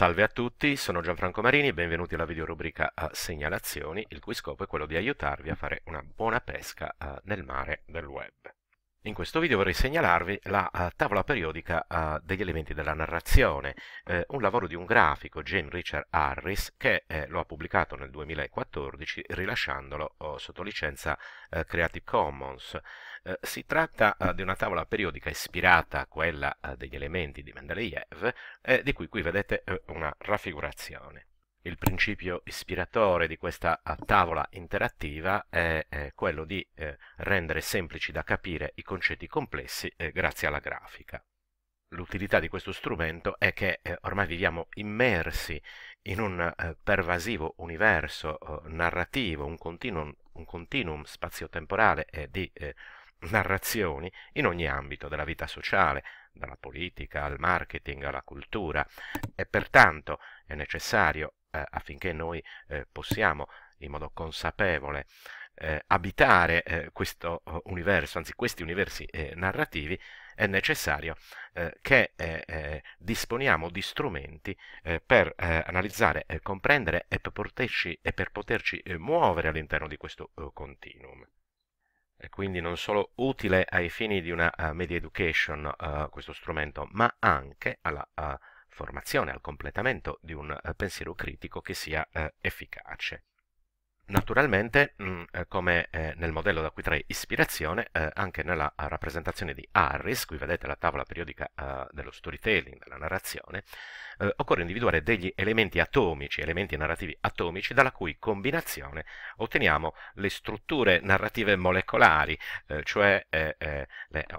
Salve a tutti, sono Gianfranco Marini, benvenuti alla videorubrica eh, Segnalazioni, il cui scopo è quello di aiutarvi a fare una buona pesca eh, nel mare del web. In questo video vorrei segnalarvi la uh, tavola periodica uh, degli elementi della narrazione, eh, un lavoro di un grafico, James Richard Harris, che eh, lo ha pubblicato nel 2014 rilasciandolo oh, sotto licenza eh, Creative Commons. Eh, si tratta di una tavola periodica ispirata a quella degli elementi di Mendeleev, di cui qui vedete una raffigurazione il principio ispiratore di questa eh, tavola interattiva è, è quello di eh, rendere semplici da capire i concetti complessi eh, grazie alla grafica. L'utilità di questo strumento è che eh, ormai viviamo immersi in un eh, pervasivo universo eh, narrativo, un continuum, un continuum spazio-temporale di narrazioni in ogni ambito della vita sociale, dalla politica al marketing alla cultura e pertanto è necessario eh, affinché noi eh, possiamo in modo consapevole eh, abitare eh, questo eh, universo, anzi questi universi eh, narrativi, è necessario che disponiamo di strumenti per analizzare, comprendere e per poterci, e per poterci muovere all'interno di questo continuum. È quindi non solo utile ai fini di una uh, media education uh, questo strumento, ma anche alla uh, formazione, al completamento di un eh, pensiero critico che sia eh, efficace. Naturalmente, mm, eh, come nel modello da cui trae ispirazione, anche nella rappresentazione di Harris, qui vedete la tavola periodica dello storytelling, della narrazione, occorre individuare degli elementi atomici, elementi narrativi atomici, dalla cui combinazione otteniamo le strutture narrative molecolari, cioè le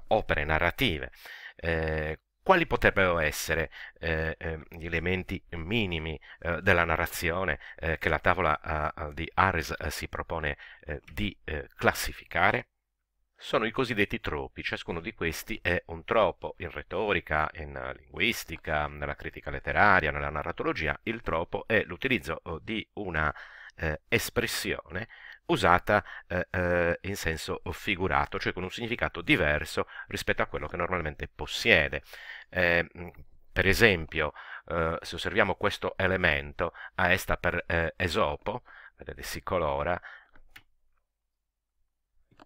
opere narrative. Eh, quali potrebbero essere eh, eh, gli elementi minimi eh, della narrazione eh, che la tavola di Harris eh, si propone eh, di classificare? Sono i cosiddetti tropi, ciascuno di questi è un troppo. in retorica, in linguistica, nella critica letteraria, nella narratologia. Il troppo è l'utilizzo oh, di una espressione usata eh, eh, in senso figurato, cioè con un significato diverso rispetto a quello che normalmente possiede. Eh, mm, per esempio, eh, se osserviamo questo elemento, A sta per eh, Esopo, vedete si colora,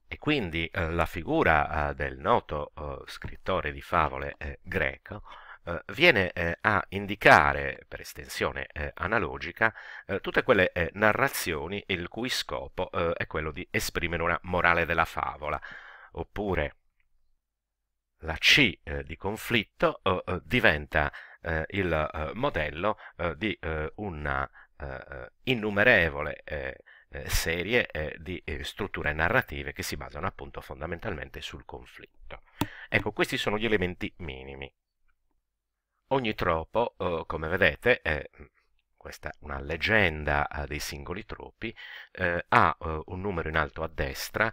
e quindi eh, la figura del noto scrittore di favole greco eh, viene eh, a indicare, per estensione eh, analogica, eh, tutte quelle eh, narrazioni il cui scopo è quello di esprimere una morale della favola, oppure la C di conflitto diventa il modello di una innumerevole serie eh, di eh, strutture narrative che si basano appunto fondamentalmente sul conflitto. Ecco, questi sono gli elementi minimi. Ogni tropo, eh, come vedete, è mm, questa è una leggenda eh, dei singoli troppi, eh, ha un numero in alto a destra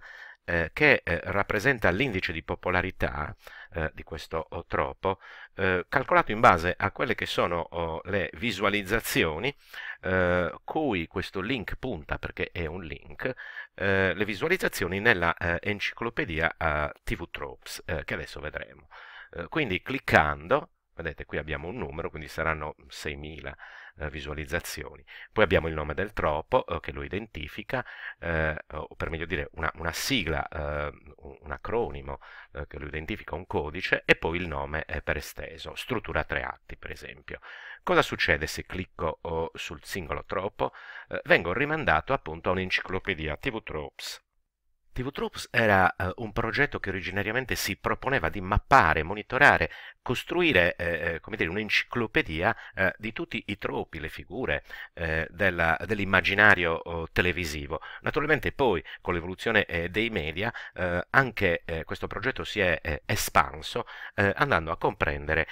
che rappresenta l'indice di popolarità di questo oh, tropo, calcolato in base a quelle che sono oh, le visualizzazioni cui questo link punta, perché è un link, le visualizzazioni nella enciclopedia TV Tropes, che adesso vedremo. quindi cliccando vedete qui abbiamo un numero, quindi saranno 6.000 eh, visualizzazioni. Poi abbiamo il nome del troppo eh, che lo identifica, eh, o per meglio dire una, una sigla, eh, un acronimo eh, che lo identifica, un codice, e poi il nome per esteso, struttura tre atti per esempio. Cosa succede se clicco oh, sul singolo troppo? Eh, vengo rimandato appunto a un'enciclopedia TV Tropes TV Troops era eh, un progetto che originariamente si proponeva di mappare, monitorare, costruire eh, eh dire, un'enciclopedia eh, di tutti i troppi, le figure eh, dell'immaginario dell oh, televisivo. Naturalmente poi con l'evoluzione eh, dei media anche questo progetto si è espanso andando a comprendere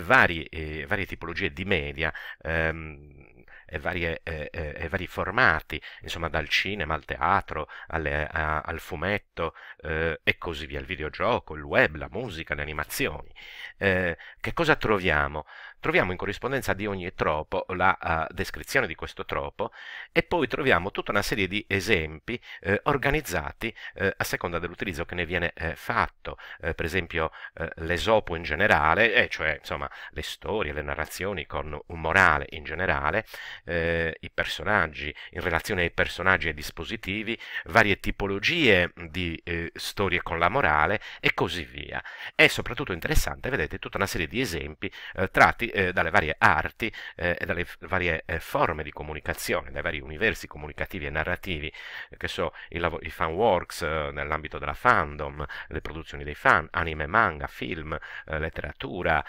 varie, varie tipologie di media. Ehm, e, varie, eh, e vari formati, insomma dal cinema al teatro, alle, a, al fumetto eh, e così via, il videogioco, il web, la musica, le animazioni. Eh, che cosa troviamo? troviamo in corrispondenza di ogni tropo la uh, descrizione di questo tropo e poi troviamo tutta una serie di esempi eh, organizzati eh, a seconda dell'utilizzo che ne viene eh, fatto, eh, per esempio eh, l'esopo in generale, cioè insomma le storie, le narrazioni con un morale in generale, i personaggi in relazione ai personaggi e dispositivi, varie tipologie di storie con la morale e così via. È soprattutto interessante, vedete, tutta una serie di esempi tratti eh, dalle varie arti eh, e dalle varie eh, forme di comunicazione, dai vari universi comunicativi e narrativi, eh, che so, i, lav- i fan works eh, nell'ambito della fandom, le produzioni dei fan, anime, manga, film, letteratura,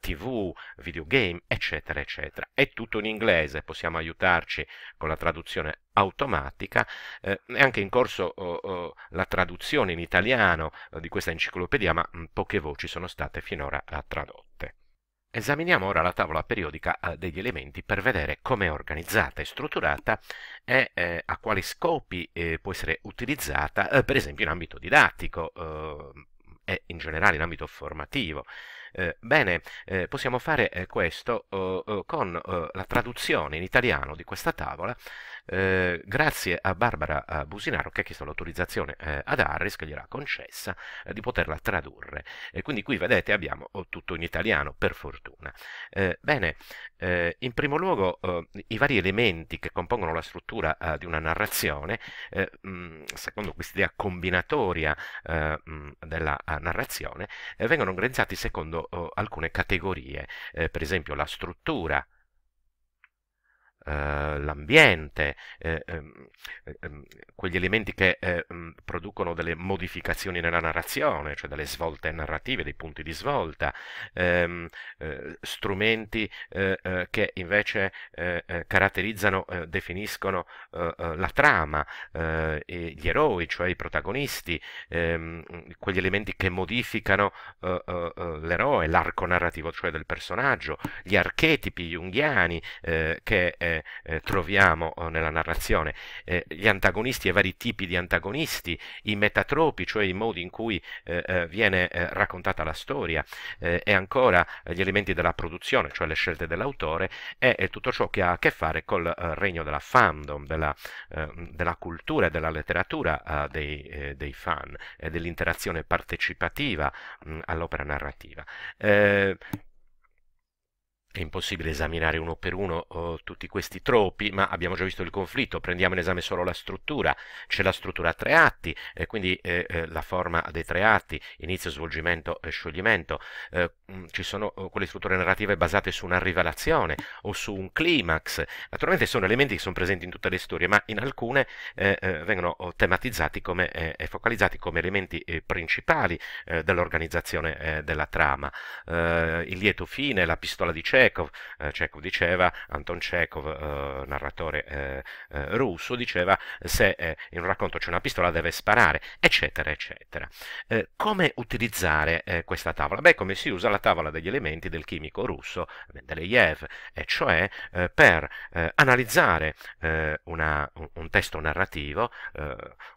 tv, videogame, eccetera, eccetera. È tutto in inglese, possiamo aiutarci con la traduzione automatica, eh, è anche in corso oh, oh, la traduzione in italiano oh, di questa enciclopedia, ma mh, mm, poche voci sono state finora tradotte. Esaminiamo ora la tavola periodica eh, degli elementi per vedere come è organizzata e strutturata e eh, a quali scopi eh, può essere utilizzata, eh, per esempio in ambito didattico eh, e in generale in ambito formativo. Eh, bene, possiamo fare questo con la traduzione in italiano di questa tavola eh, grazie a Barbara eh, Businaro che ha chiesto l'autorizzazione eh, ad Harris, che gliel'ha concessa, eh, di poterla tradurre. E quindi qui vedete abbiamo oh, tutto in italiano, per fortuna. Eh, bene, in primo luogo i vari elementi che compongono la struttura di una narrazione, mh, secondo quest'idea combinatoria mh, della narrazione, vengono organizzati secondo oh, alcune categorie, per esempio la struttura, eh, l'ambiente, eh, ehm, eh, ehm, quegli elementi che ehm, producono delle modificazioni nella narrazione, cioè delle svolte narrative, dei punti di svolta, strumenti che invece caratterizzano, definiscono la trama, gli eroi, cioè i protagonisti, quegli elementi che modificano l'eroe, l'arco narrativo, cioè del personaggio, gli archetipi junghiani che eh, eh, troviamo eh, nella narrazione, eh, gli antagonisti e vari tipi di antagonisti, i metatropi, cioè i modi in cui eh, viene raccontata la storia, e ancora gli elementi della produzione, cioè le scelte dell'autore, e, tutto ciò che ha a che fare col regno della fandom, della, della cultura e della letteratura dei, dei, fan, e dell'interazione partecipativa all'opera narrativa è impossibile esaminare uno per uno oh, tutti questi troppi, ma abbiamo già visto il conflitto, prendiamo in esame solo la struttura, c'è la struttura a tre atti, eh, quindi eh, eh la forma dei tre atti, inizio, svolgimento e scioglimento, mh, eh, mm, ci sono oh, quelle strutture narrative basate su una rivelazione o su un climax, naturalmente sono elementi che sono presenti in tutte le storie, ma in alcune eh, vengono oh, tematizzati come, e focalizzati come elementi principali dell'organizzazione della trama, il lieto fine, la pistola di cielo, Chekhov, eh, Chekhov diceva, Anton Chekhov, eh, narratore eh, russo, diceva se in un racconto c'è una pistola deve sparare, eccetera, eccetera. come utilizzare questa tavola? Beh, come si usa la tavola degli elementi del chimico russo Mendeleev, e cioè per analizzare una, un, testo narrativo,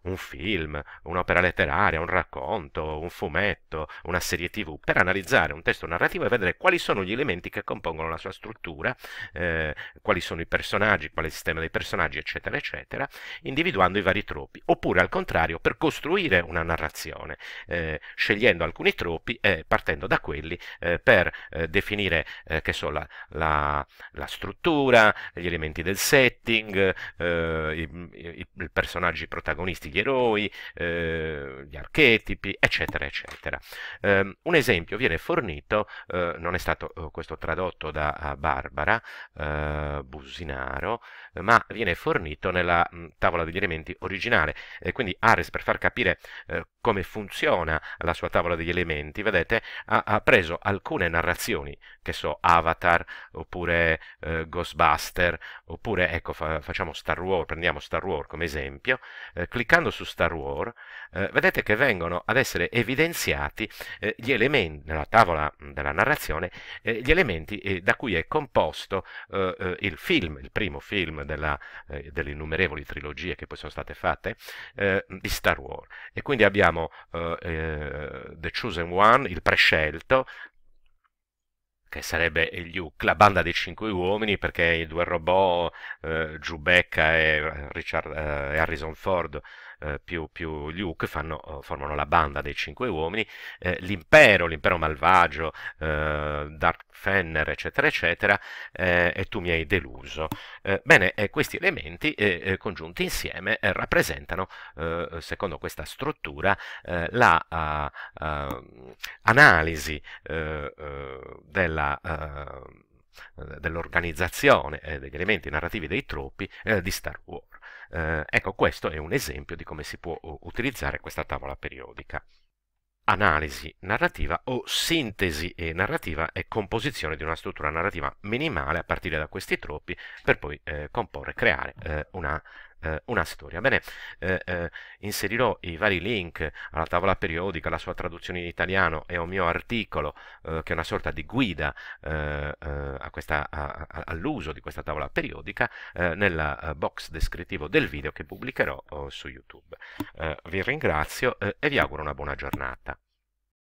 un film, un'opera letteraria, un racconto, un fumetto, una serie tv, per analizzare un testo narrativo e vedere quali sono gli elementi che compongono compongono la sua struttura, eh, quali sono i personaggi, qual è il sistema dei personaggi, eccetera, eccetera, individuando i vari troppi. Oppure al contrario, per costruire una narrazione, eh, scegliendo alcuni troppi e partendo da quelli eh, per eh, definire eh, so, la, la, la, struttura, gli elementi del setting, i, i, i, personaggi protagonisti, gli eroi, gli archetipi, eccetera, eccetera. Um, un esempio viene fornito, uh, non è stato uh, questo tradotto prodotto da Barbara eh, Businaro, ma viene fornito nella tavola degli elementi originale. E quindi Ares, per far capire eh, come funziona la sua tavola degli elementi, vedete, ha, ha preso alcune narrazioni, che so, Avatar, oppure eh, Ghostbuster, oppure, ecco, fa, facciamo Star Wars, prendiamo Star Wars come esempio, eh, cliccando su Star Wars, eh, vedete che vengono ad essere evidenziati eh, gli elementi, nella tavola della narrazione, gli elementi da cui è composto eh, eh, il film, il primo film della, eh, delle innumerevoli trilogie che poi sono state fatte eh, di Star Wars. E quindi abbiamo eh, eh, The Chosen One, il prescelto, che sarebbe Luke, la banda dei cinque uomini, perché i due robot, eh, Giubecca e Richard, eh, Harrison Ford, eh, più, più, Luke fanno, eh, formano la banda dei cinque uomini, eh, l'impero, l'impero malvagio, eh, Dark Fenner, eccetera, eccetera, eh, e tu mi hai deluso. bene, questi elementi congiunti insieme rappresentano, secondo questa struttura, la a, a, analisi della dell'organizzazione eh, degli elementi narrativi dei troppi eh, di Star Wars. Eh, ecco, questo è un esempio di come si può utilizzare questa tavola periodica. Analisi narrativa o sintesi eh, e narrativa è composizione di una struttura narrativa minimale a partire da questi troppi per poi eh, comporre, creare eh, una eh, una storia. Bene, eh, eh, inserirò i vari link alla tavola periodica, la sua traduzione in italiano e un mio articolo che è una sorta di guida all'uso di questa tavola periodica nella box descrittivo del video che pubblicherò su YouTube. vi ringrazio e vi auguro una buona giornata.